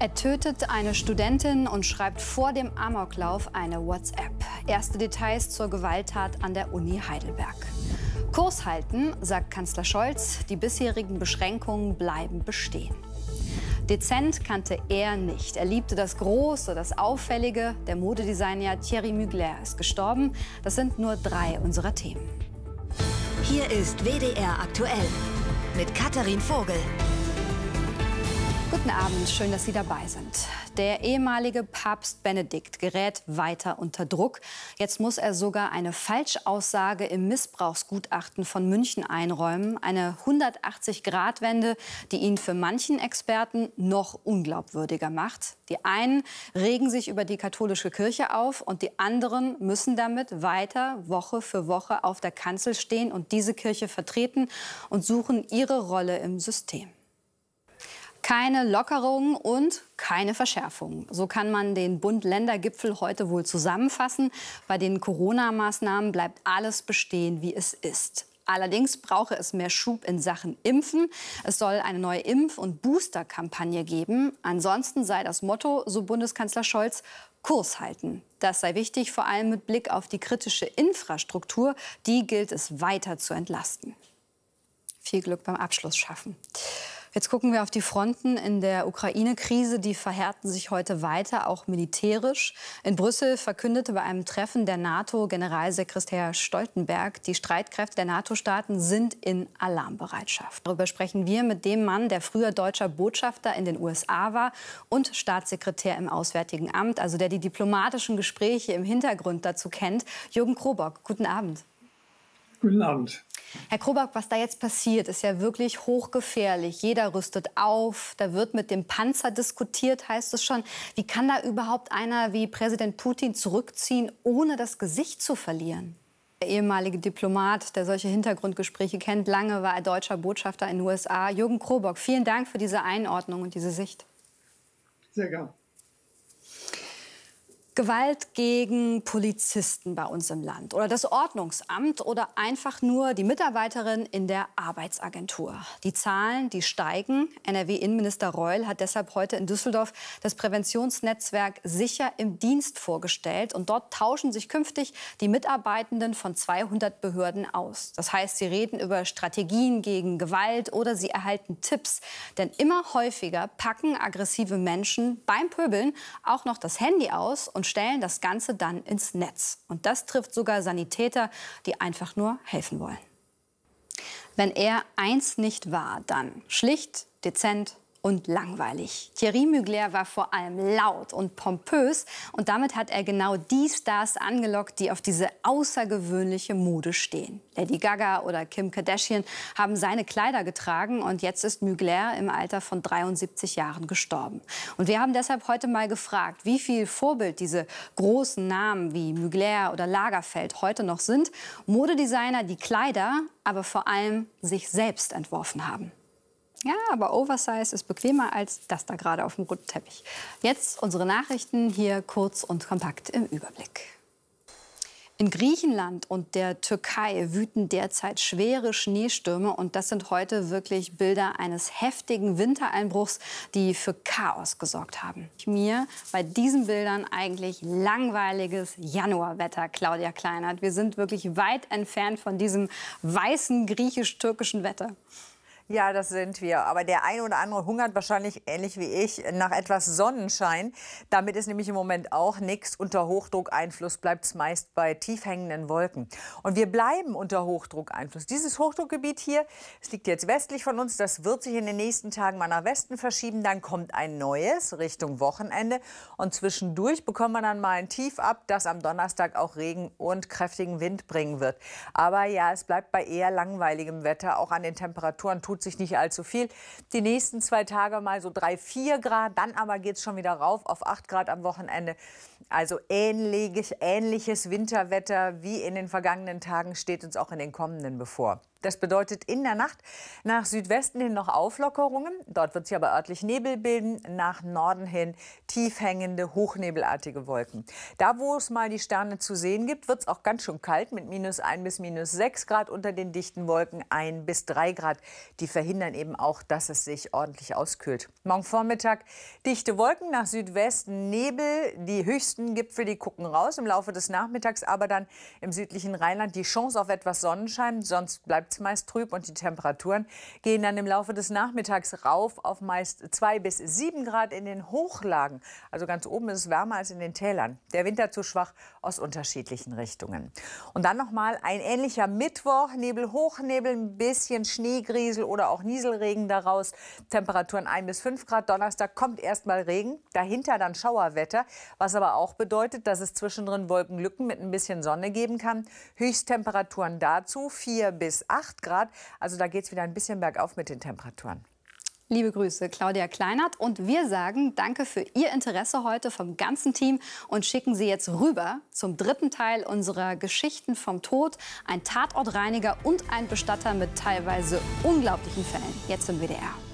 Er tötet eine Studentin und schreibt vor dem Amoklauf eine WhatsApp. Erste Details zur Gewalttat an der Uni Heidelberg. Kurs halten, sagt Kanzler Scholz, die bisherigen Beschränkungen bleiben bestehen. Dezent kannte er nicht. Er liebte das Große, das Auffällige. Der Modedesigner Thierry Mugler ist gestorben. Das sind nur drei unserer Themen. Hier ist WDR aktuell mit Katharin Vogel. Guten Abend, schön, dass Sie dabei sind. Der ehemalige Papst Benedikt gerät weiter unter Druck. Jetzt muss er sogar eine Falschaussage im Missbrauchsgutachten von München einräumen. Eine 180-Grad-Wende, die ihn für manchen Experten noch unglaubwürdiger macht. Die einen regen sich über die katholische Kirche auf und die anderen müssen damit weiter Woche für Woche auf der Kanzel stehen und diese Kirche vertreten und suchen ihre Rolle im System. Keine Lockerungen und keine Verschärfungen. So kann man den Bund-Länder-Gipfel heute wohl zusammenfassen. Bei den Corona-Maßnahmen bleibt alles bestehen, wie es ist. Allerdings brauche es mehr Schub in Sachen Impfen. Es soll eine neue Impf- und Booster-Kampagne geben. Ansonsten sei das Motto, so Bundeskanzler Scholz, Kurs halten. Das sei wichtig, vor allem mit Blick auf die kritische Infrastruktur. Die gilt es weiter zu entlasten. Viel Glück beim Abschluss schaffen. Jetzt gucken wir auf die Fronten in der Ukraine-Krise. Die verhärten sich heute weiter, auch militärisch. In Brüssel verkündete bei einem Treffen der NATO Generalsekretär Stoltenberg, die Streitkräfte der NATO-Staaten sind in Alarmbereitschaft. Darüber sprechen wir mit dem Mann, der früher deutscher Botschafter in den USA war und Staatssekretär im Auswärtigen Amt, also der die diplomatischen Gespräche im Hintergrund dazu kennt. Jürgen Krobock, guten Abend benannt. Herr Krobak, was da jetzt passiert, ist ja wirklich hochgefährlich. Jeder rüstet auf, da wird mit dem Panzer diskutiert, heißt es schon. Wie kann da überhaupt einer wie Präsident Putin zurückziehen, ohne das Gesicht zu verlieren? Der ehemalige Diplomat, der solche Hintergrundgespräche kennt, lange war er deutscher Botschafter in den USA. Jürgen Krobock, vielen Dank für diese Einordnung und diese Sicht. Sehr gerne. Gewalt gegen Polizisten bei uns im Land oder das Ordnungsamt oder einfach nur die Mitarbeiterin in der Arbeitsagentur. Die Zahlen, die steigen. NRW-Innenminister Reul hat deshalb heute in Düsseldorf das Präventionsnetzwerk Sicher im Dienst vorgestellt. Und dort tauschen sich künftig die Mitarbeitenden von 200 Behörden aus. Das heißt, sie reden über Strategien gegen Gewalt oder sie erhalten Tipps. Denn immer häufiger packen aggressive Menschen beim Pöbeln auch noch das Handy aus und stellen das Ganze dann ins Netz. Und das trifft sogar Sanitäter, die einfach nur helfen wollen. Wenn er eins nicht war, dann schlicht, dezent, und langweilig. Thierry Mugler war vor allem laut und pompös und damit hat er genau die Stars angelockt, die auf diese außergewöhnliche Mode stehen. Lady Gaga oder Kim Kardashian haben seine Kleider getragen und jetzt ist Mugler im Alter von 73 Jahren gestorben. Und wir haben deshalb heute mal gefragt, wie viel Vorbild diese großen Namen wie Mugler oder Lagerfeld heute noch sind. Modedesigner, die Kleider, aber vor allem sich selbst entworfen haben. Ja, aber Oversize ist bequemer als das da gerade auf dem roten Teppich. Jetzt unsere Nachrichten hier kurz und kompakt im Überblick. In Griechenland und der Türkei wüten derzeit schwere Schneestürme und das sind heute wirklich Bilder eines heftigen Wintereinbruchs, die für Chaos gesorgt haben. Mir bei diesen Bildern eigentlich langweiliges Januarwetter, Claudia Kleinert. Wir sind wirklich weit entfernt von diesem weißen griechisch-türkischen Wetter. Ja, das sind wir. Aber der eine oder andere hungert wahrscheinlich ähnlich wie ich nach etwas Sonnenschein. Damit ist nämlich im Moment auch nichts. Unter Hochdruckeinfluss bleibt es meist bei tief hängenden Wolken. Und wir bleiben unter Hochdruckeinfluss. Dieses Hochdruckgebiet hier, es liegt jetzt westlich von uns, das wird sich in den nächsten Tagen mal nach Westen verschieben. Dann kommt ein neues Richtung Wochenende. Und zwischendurch bekommen wir dann mal ein Tief ab, das am Donnerstag auch Regen und kräftigen Wind bringen wird. Aber ja, es bleibt bei eher langweiligem Wetter. Auch an den Temperaturen tut tut sich nicht allzu viel. Die nächsten zwei Tage mal so 3, 4 Grad, dann aber geht es schon wieder rauf auf 8 Grad am Wochenende. Also ähnliches, ähnliches Winterwetter wie in den vergangenen Tagen steht uns auch in den kommenden bevor. Das bedeutet in der Nacht nach Südwesten hin noch Auflockerungen. Dort wird sich aber örtlich Nebel bilden. Nach Norden hin tiefhängende, hochnebelartige Wolken. Da, wo es mal die Sterne zu sehen gibt, wird es auch ganz schön kalt mit minus 1 bis minus 6 Grad unter den dichten Wolken 1 bis 3 Grad. Die verhindern eben auch, dass es sich ordentlich auskühlt. Morgen Vormittag dichte Wolken nach Südwesten, Nebel. Die höchsten Gipfel, die gucken raus. Im Laufe des Nachmittags aber dann im südlichen Rheinland die Chance auf etwas Sonnenschein. Sonst bleibt bleibt meist trüb und die Temperaturen gehen dann im Laufe des Nachmittags rauf auf meist 2 bis 7 Grad in den Hochlagen. Also ganz oben ist es wärmer als in den Tälern. Der Winter zu schwach aus unterschiedlichen Richtungen. Und dann nochmal ein ähnlicher Mittwoch. Nebel, Hochnebel, ein bisschen Schneegriesel oder auch Nieselregen daraus. Temperaturen 1 bis 5 Grad. Donnerstag kommt erstmal Regen, dahinter dann Schauerwetter. Was aber auch bedeutet, dass es zwischendrin Wolkenlücken mit ein bisschen Sonne geben kann. Höchsttemperaturen dazu 4 bis 8. 8 Grad. Also da geht es wieder ein bisschen bergauf mit den Temperaturen. Liebe Grüße, Claudia Kleinert. Und wir sagen danke für Ihr Interesse heute vom ganzen Team und schicken Sie jetzt rüber zum dritten Teil unserer Geschichten vom Tod. Ein Tatortreiniger und ein Bestatter mit teilweise unglaublichen Fällen. Jetzt im WDR.